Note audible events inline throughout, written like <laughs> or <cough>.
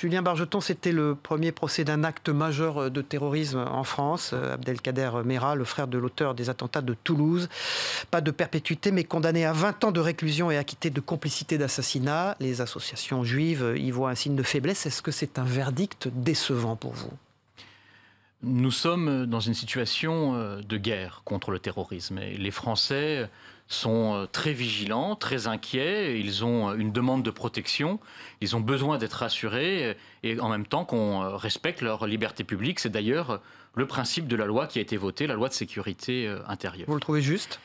Julien Bargeton, c'était le premier procès d'un acte majeur euh, de terrorisme en France. Euh, Abdelkader Mera, le frère de l'auteur des attentats de Toulouse. Pas de perpétuité, mais condamné à 20 ans de réclusion et acquitté de complicité d'assassinat. Les associations juives y voient un signe de faiblesse. Est-ce que c'est un verdict décevant pour vous nous sommes euh, dans une situation euh, de guerre contre le terrorisme et les Français sont euh, très vigilants, très inquiets, ils ont une demande de protection, ils ont besoin d'être rassurés et en même temps qu'on respecte leur liberté publique, c'est d'ailleurs le principe de la loi qui a été votée, la loi de sécurité intérieure. Vous le trouvez juste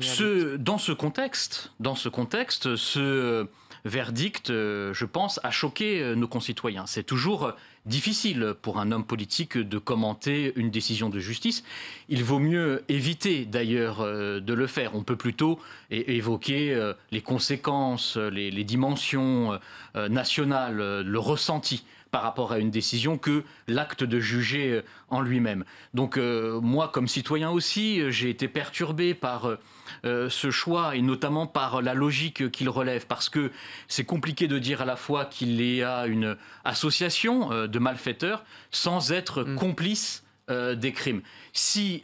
ce, dans ce contexte, dans ce contexte, ce verdict, euh, je pense, a choqué euh, nos concitoyens. C'est toujours euh, difficile pour un homme politique de commenter une décision de justice. Il vaut mieux éviter d'ailleurs de le faire. On peut plutôt évoquer les conséquences, les, dimensions nationales, le ressenti par rapport à une décision que l'acte de juger euh, en lui-même. Donc euh, moi, comme citoyen aussi, euh, j'ai été perturbé par ce choix et notamment par la logique qu'il relève, parce que c'est compliqué de dire à la fois qu'il y a une association de malfaiteurs sans être mm. complice des crimes. Si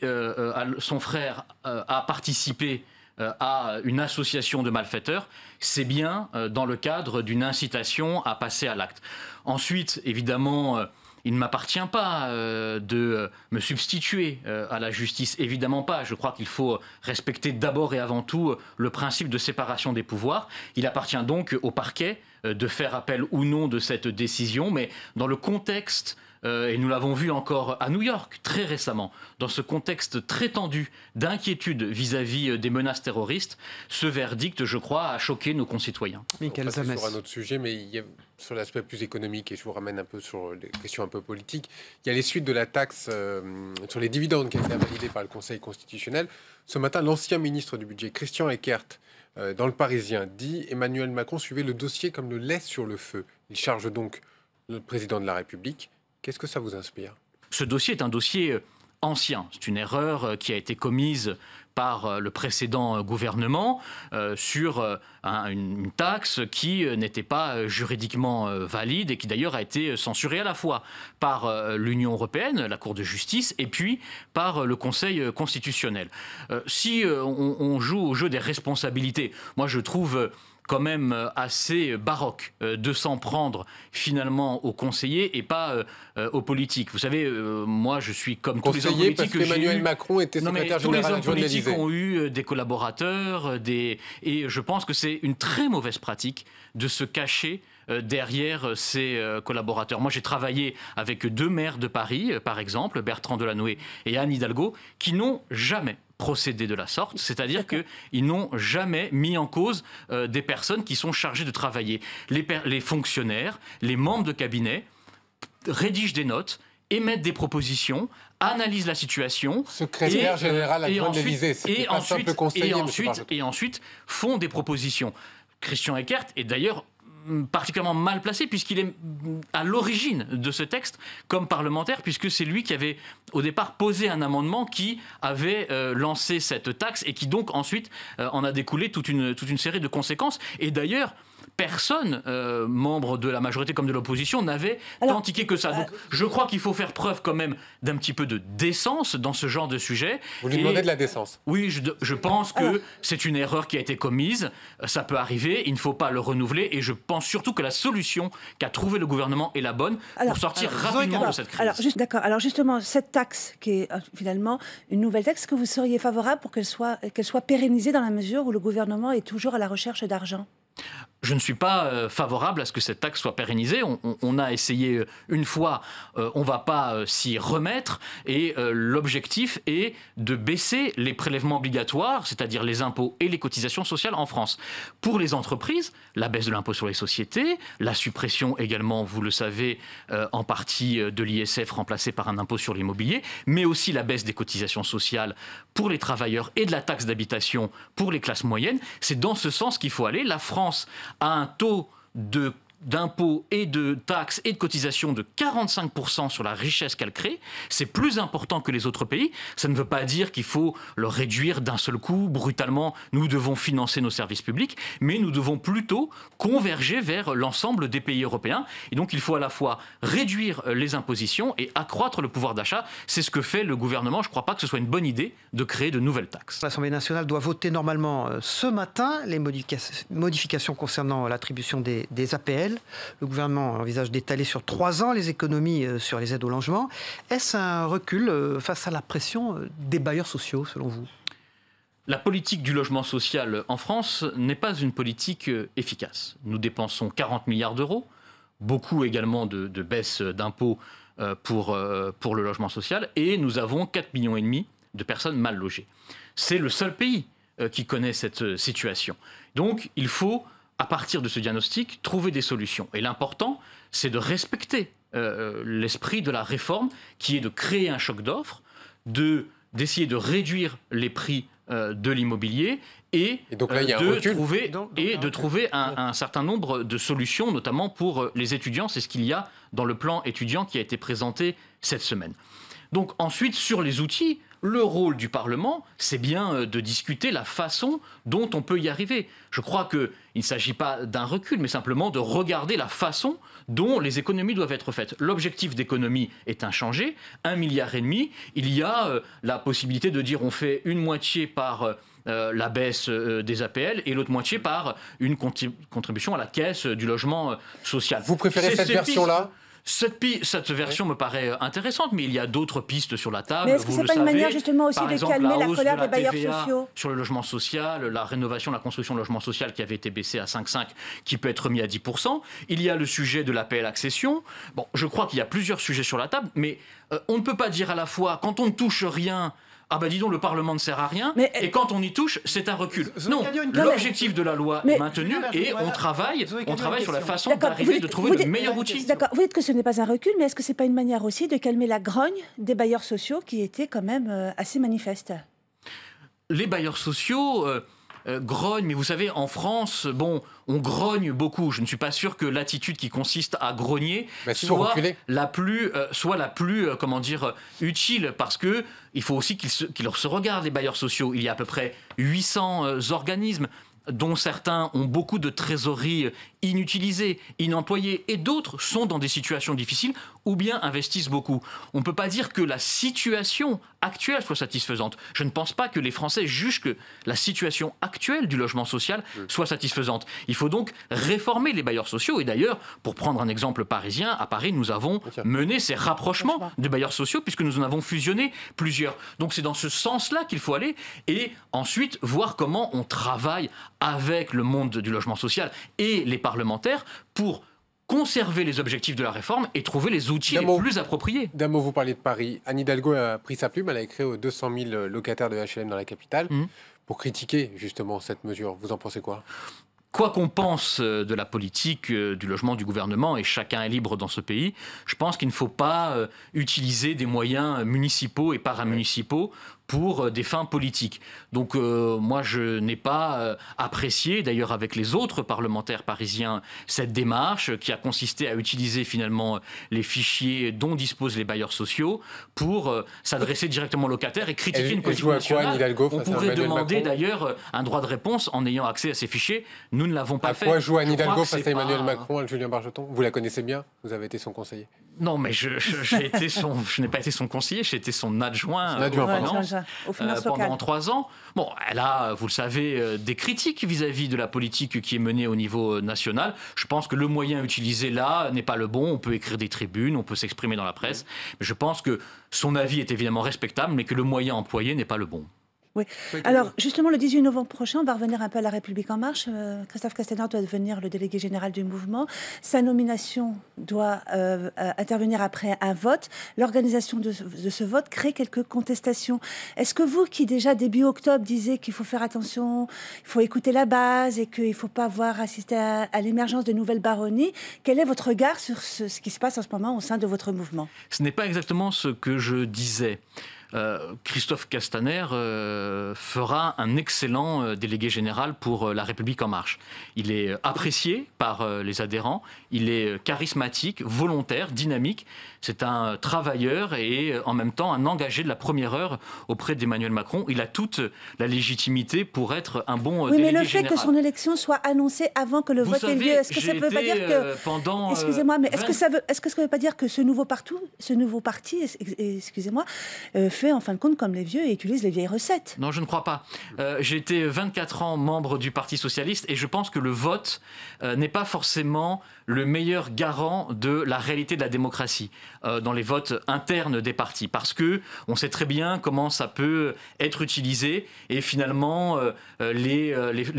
son frère a participé euh, à une association de malfaiteurs, c'est bien euh, dans le cadre d'une incitation à passer à l'acte. Ensuite, évidemment, euh, il ne m'appartient pas de me substituer à la justice, évidemment pas. Je crois qu'il faut respecter d'abord et avant tout le principe de séparation des pouvoirs. Il appartient donc au parquet euh, de faire appel ou non de cette décision, mais dans le contexte euh, et nous l'avons vu encore à New York très récemment, dans ce contexte très tendu d'inquiétude vis-à-vis euh, des menaces terroristes, ce verdict, je crois, a choqué nos concitoyens. Michael sur un autre sujet, mais il sur l'aspect plus économique, et je vous ramène un peu sur les questions un peu politiques, il y a les suites de la taxe sur les dividendes qui a été validée par le Conseil constitutionnel. Ce matin, l'ancien ministre du Budget, Christian Eckert, euh, dans le Parisien, dit Emmanuel Macron suivait le dossier comme le lait sur le feu. Il charge donc le président de la République. Qu'est-ce que ça vous inspire Ce dossier est un dossier euh, ancien. C'est une erreur euh, qui a été commise par euh, le précédent euh, gouvernement euh, sur une taxe qui n'était pas juridiquement valide et qui d'ailleurs a été censurée à la fois par l'Union européenne, la Cour de justice, et puis par le Conseil constitutionnel. Si on, joue au jeu des responsabilités, moi je trouve quand même euh, assez baroque euh, de s'en prendre finalement aux conseillers et pas euh, aux politiques. Vous savez, moi je suis comme tous les que Emmanuel Macron était secrétaire non, général les hommes politiques ont eu des collaborateurs, des et je pense que c'est une très mauvaise pratique de se cacher euh, derrière euh, ses euh, collaborateurs. Moi, j'ai travaillé avec deux maires de Paris, par exemple, Bertrand Delanoë et Anne Hidalgo, qui n'ont jamais procédé de la sorte, c'est-à-dire qu'ils n'ont jamais mis en cause des personnes qui sont chargées de travailler. Les, fonctionnaires, les membres de cabinet rédigent des notes, émettent des propositions, analysent la situation. Secrétaire général à et ensuite, et, ensuite, et ensuite, et ensuite font des propositions. Christian Eckert est d'ailleurs Mm, particulièrement mal placé puisqu'il est à l'origine de ce texte comme parlementaire puisque c'est lui qui avait au départ posé un amendement qui avait euh, lancé cette taxe et qui donc ensuite euh, en a découlé toute une, toute une série de conséquences. Et d'ailleurs, personne, euh, membre de la majorité comme de l'opposition, n'avait tant que ça. Euh, Donc je crois qu'il faut faire preuve quand même d'un petit peu de décence dans ce genre de sujet. Vous lui demandez de la décence Oui, je, pense que c'est une erreur qui a été commise. Euh, ça peut arriver, il ne faut pas le renouveler. Et je pense surtout que la solution qu'a trouvée le gouvernement est la bonne pour sortir rapidement de cette crise. Alors, d'accord. Alors justement, cette taxe qui est finalement une nouvelle taxe, que vous seriez favorable pour qu'elle soit, qu'elle soit pérennisée dans la mesure où le gouvernement est toujours à la recherche d'argent je ne suis pas euh, favorable à ce que cette taxe soit pérennisée. On, a essayé euh, une fois, euh, on ne va pas s'y remettre. Et l'objectif est de baisser les prélèvements obligatoires, c'est-à-dire les impôts et les cotisations sociales en France. Pour les entreprises, la baisse de l'impôt sur les sociétés, la suppression également, vous le savez, en partie de l'ISF remplacée par un impôt sur l'immobilier, mais aussi la baisse des cotisations sociales pour les travailleurs et de la taxe d'habitation pour les classes moyennes. C'est dans ce sens qu'il faut aller. La France à un taux de d'impôts et de taxes et de cotisations de 45% sur la richesse qu'elle crée, c'est plus important que les autres pays. Ça ne veut pas dire qu'il faut le réduire d'un seul coup, brutalement. Nous devons financer nos services publics, mais nous devons plutôt converger vers l'ensemble des pays européens. Et donc il faut à la fois réduire les impositions et accroître le pouvoir d'achat. C'est ce que fait le gouvernement. Je ne crois pas que ce soit une bonne idée de créer de nouvelles taxes. L'Assemblée nationale doit voter normalement euh, ce matin les modifications concernant l'attribution des, des APL. Le gouvernement envisage d'étaler sur trois ans les économies euh, sur les aides au logement. Est-ce un recul euh, face à la pression euh, des bailleurs sociaux, selon vous la politique du logement social en France n'est pas une politique efficace. Nous dépensons 40 milliards d'euros, beaucoup également de, baisses d'impôts pour, pour le logement social, et nous avons 4,5 millions et demi de personnes mal logées. C'est le seul pays qui connaît cette situation. Donc il faut à partir de ce diagnostic, trouver des solutions. Et l'important, c'est de respecter euh, euh, l'esprit de la réforme, qui est de créer un choc d'offres, d'essayer de réduire les prix euh, de l'immobilier et, de, trouver, et de trouver un, un, certain nombre de solutions, notamment pour les étudiants. C'est ce qu'il y a dans le plan étudiant qui a été présenté cette semaine. Donc ensuite, sur les outils, le rôle du Parlement, c'est bien euh, de discuter la façon dont on peut y arriver. Je crois qu'il ne s'agit pas d'un recul, mais simplement de regarder la façon dont les économies doivent être faites. L'objectif d'économie est inchangé, un milliard. et demi. Il y a euh, la possibilité de dire on fait une moitié par... Euh, la baisse des APL et l'autre moitié par une contribution à la caisse du logement social. Vous préférez cette version-là cette, cette version me paraît euh, intéressante, mais il y a d'autres pistes sur la table. Mais est-ce que ce n'est pas une manière justement aussi de calmer la, colère des bailleurs sociaux Sur le logement social, la rénovation, la construction de logement social qui avait été baissée à 5,5, qui peut être mis à 10%. Il y a le sujet de l'appel accession. Bon, je crois qu'il y a plusieurs sujets sur la table, mais euh, on ne peut pas dire à la fois, quand on ne touche rien ah ben dis donc, le Parlement ne sert à rien, euh, et quand on y touche, c'est un recul. non, l'objectif de la loi est maintenu et on travaille, on travaille sur la façon d'arriver de trouver le meilleur outil. D'accord, vous dites que ce n'est pas un recul, mais est-ce que ce n'est pas une manière aussi de calmer la grogne des bailleurs sociaux qui était quand même euh, assez manifeste Les bailleurs sociaux... Euh, euh, grogne, mais vous savez, en France, bon, on grogne beaucoup. Je ne suis pas sûr que l'attitude qui consiste à grogner euh, soit la, plus, soit la plus, comment dire, euh, utile, parce que il faut aussi qu'ils se, se regardent, les bailleurs sociaux. Il y a à peu près 800 organismes dont certains ont beaucoup de trésorerie inutilisés, inemployés, et d'autres sont dans des situations difficiles ou bien investissent beaucoup. On ne peut pas dire que la situation actuelle soit satisfaisante. Je ne pense pas que les Français jugent que la situation actuelle du logement social soit satisfaisante. Il faut donc réformer les bailleurs sociaux. Et d'ailleurs, pour prendre un exemple parisien, à Paris, nous avons mené ces rapprochements de bailleurs sociaux puisque nous en avons fusionné plusieurs. Donc c'est dans ce sens-là qu'il faut aller et ensuite voir comment on travaille avec le monde du logement social et les parlementaire pour conserver les objectifs de la réforme et trouver les outils les plus appropriés. D'un mot, vous parlez de Paris. Anne Hidalgo a pris sa plume, elle a écrit aux 200 000 locataires de HLM dans la capitale hum. pour critiquer justement cette mesure. Vous en pensez quoi quoi qu'on pense euh, de la politique euh, du logement du gouvernement, et chacun est libre dans ce pays, je pense qu'il ne faut pas euh, utiliser des moyens municipaux et paramunicipaux pour des fins politiques. Donc moi, je n'ai pas apprécié, d'ailleurs avec les autres parlementaires parisiens, cette démarche qui a consisté à utiliser finalement les fichiers dont disposent les bailleurs sociaux pour s'adresser directement aux locataires et critiquer une politique nationale. On pourrait demander d'ailleurs un droit de réponse en ayant accès à ces fichiers. Nous ne l'avons pas fait. À quoi joue Anne Hidalgo face à Emmanuel Macron, à Julien Bargeton Vous la connaissez bien Vous avez été son conseiller Non, mais je, été son, <laughs> je n'ai pas été son conseiller, j'ai été son adjoint, euh, pendant trois ans. Bon, elle a, vous le savez, euh, des critiques vis-à-vis de la politique qui est menée au niveau euh, national. Je pense que le moyen utilisé là n'est pas le bon. On peut écrire des tribunes, on peut s'exprimer dans la presse. Mais je pense que son avis est évidemment respectable, mais que le moyen employé n'est pas le bon. Alors, justement, le 18 novembre prochain, on va revenir un peu à La République En Marche. Euh, Christophe Castaner doit devenir le délégué général du mouvement. Sa nomination doit euh, euh, intervenir après un vote. L'organisation de, ce vote crée quelques contestations. Est-ce que vous, qui déjà début octobre disiez qu'il faut faire attention, il faut écouter la base et qu'il ne faut pas voir assister à, l'émergence de nouvelles baronnies, quel est votre regard sur ce qui se passe en ce moment au sein de votre mouvement Ce n'est pas exactement ce que je disais. Euh, Christophe Castaner euh, fera un excellent euh, délégué général pour La République en marche. Il est apprécié par les adhérents, il est charismatique, volontaire, dynamique. C'est un travailleur et en même temps un engagé de la première heure auprès d'Emmanuel Macron. Il a toute la légitimité pour être un bon délégué général. mais le fait que son élection soit annoncée avant que le vote ait lieu, est-ce que ça ne veut pas dire que pendant excusez-moi, mais est-ce que ça veut est que ça veut pas dire que ce nouveau partout, ce nouveau parti, excusez-moi, en fin de compte, comme les vieux et utilise les vieilles recettes. Non, je ne crois pas. Euh, j'ai été 24 ans membre du Parti socialiste et je pense que le vote euh, n'est pas forcément le meilleur garant de la réalité de la démocratie euh, dans les votes internes des partis, parce que on sait très bien comment ça peut être utilisé et finalement les,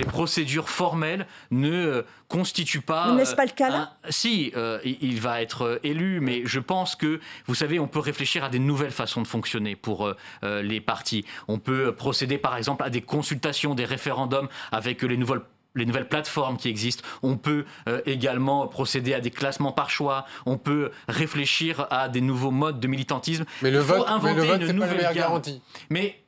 procédures formelles ne constitue pas. N'est-ce pas le cas là euh, Si, euh, il va être euh, élu, mais je pense que, vous savez, on peut réfléchir à des nouvelles façons de fonctionner pour les partis. On peut procéder par exemple à des consultations, des référendums avec les nouvelles les nouvelles plateformes qui existent. On peut également procéder à des classements par choix. On peut réfléchir à des nouveaux modes de militantisme. Mais le vote, inventer le vote, garantie. Mais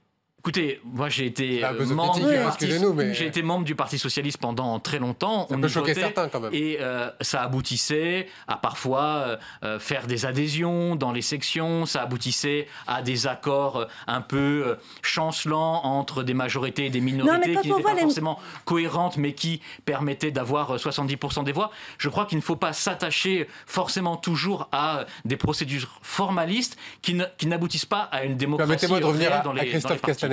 Écoutez, moi j'ai été euh, membre du parti, mais... j'ai été membre du Parti socialiste pendant très longtemps. Ça on peut choquer certains quand même. Et euh, ça aboutissait à parfois euh, faire des adhésions dans les sections. Ça aboutissait à des accords un peu chancelants entre des majorités et des minorités qui n'étaient pas forcément cohérentes, mais qui permettaient d'avoir 70% des voix. Je crois qu'il ne faut pas s'attacher forcément toujours à des procédures formalistes qui n'aboutissent pas à une démocratie. Permettez-moi de revenir dans les,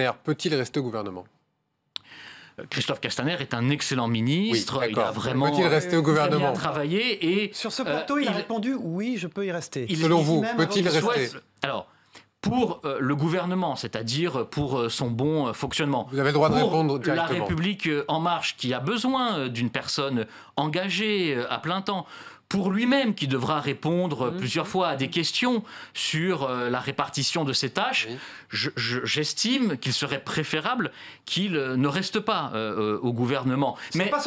Castaner peut-il rester au gouvernement Christophe Castaner est un excellent ministre. il a vraiment euh, travaillé et sur ce euh, plateau, il, a répondu oui, je peux y rester. Il, Selon vous, peut-il rester Alors pour euh, le gouvernement, c'est-à-dire pour son bon fonctionnement. Vous avez le droit de répondre La République en marche qui a besoin d'une personne engagée à plein temps pour lui-même, qui devra répondre euh, mhm. plusieurs fois à des questions sur euh, la répartition de ses tâches, j'estime qu'il serait préférable qu'il euh, ne reste pas au gouvernement. Mais pas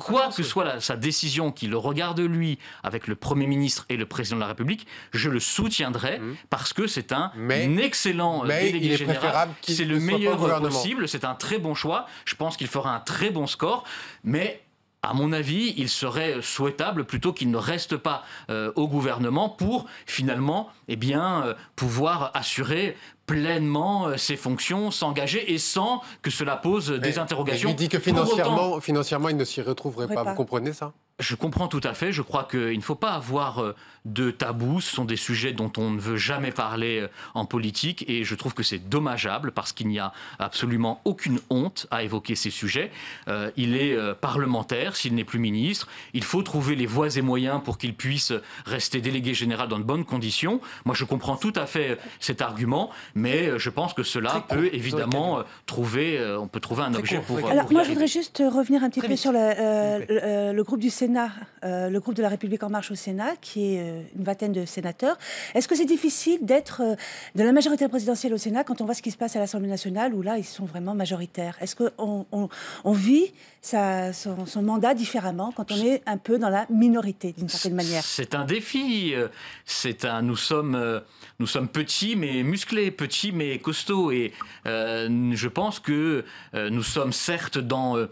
Quoi, hein. que soit sa décision qui le regarde lui, avec le Premier ministre et le Président de la République, je le soutiendrai mhm. parce que c'est un excellent délégué général. C'est le meilleur possible, c'est un très bon choix. Je pense qu'il fera un très bon score, mais à mon avis, il serait souhaitable plutôt qu'il ne reste pas euh, au gouvernement pour finalement eh bien, euh, pouvoir assurer pleinement euh, ses fonctions, s'engager et sans que cela pose des interrogations. Il dit que financièrement, financièrement il ne s'y retrouverait pas. Vous comprenez ça je comprends tout à fait. Je crois qu'il ne faut pas avoir euh, de tabous. Ce sont des sujets dont on ne veut jamais parler euh, en politique. Et je trouve que c'est dommageable parce qu'il n'y a absolument aucune honte à évoquer ces sujets. il est parlementaire, s'il n'est plus ministre. Il faut trouver les voies et moyens pour qu'il puisse rester délégué général dans de bonnes conditions. Moi, je comprends tout à fait cet argument mais euh, je pense que cela peut évidemment euh, trouver, euh, on peut trouver un objet pour. Alors, moi, je voudrais juste revenir un petit peu sur le, groupe du Sénat, le groupe de la République en marche au Sénat, qui est une vingtaine de sénateurs. Est-ce que c'est difficile d'être de la majorité présidentielle au Sénat quand on voit ce qui se passe à l'Assemblée nationale, où là, ils sont vraiment majoritaires Est-ce qu'on on, vit son, mandat différemment quand on est un peu dans la minorité, d'une certaine manière C'est un défi. C'est un. Nous sommes, nous sommes petits, mais musclés. Petits mais costaud. Et euh, je pense que euh, nous sommes certes dans euh,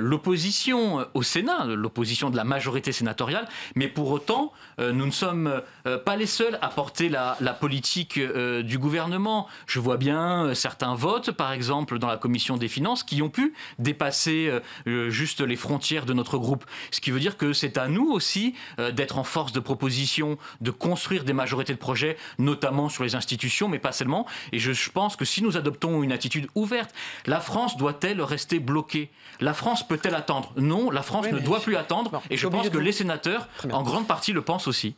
l'opposition au Sénat, l'opposition de la majorité sénatoriale, mais pour autant, nous ne sommes pas les seuls à porter la, politique du gouvernement. Je vois bien certains votes, par exemple, dans la commission des finances, qui ont pu dépasser juste les frontières de notre groupe. Ce qui veut dire que c'est à nous aussi d'être en force de proposition, de construire des majorités de projets, notamment sur les institutions, mais pas seulement. Et je, pense que si nous adoptons une attitude ouverte, la France doit-elle rester bloquée La France peut-elle attendre Non, la France ne doit plus attendre. et je pense que les sénateurs, en grande partie, le pensent aussi.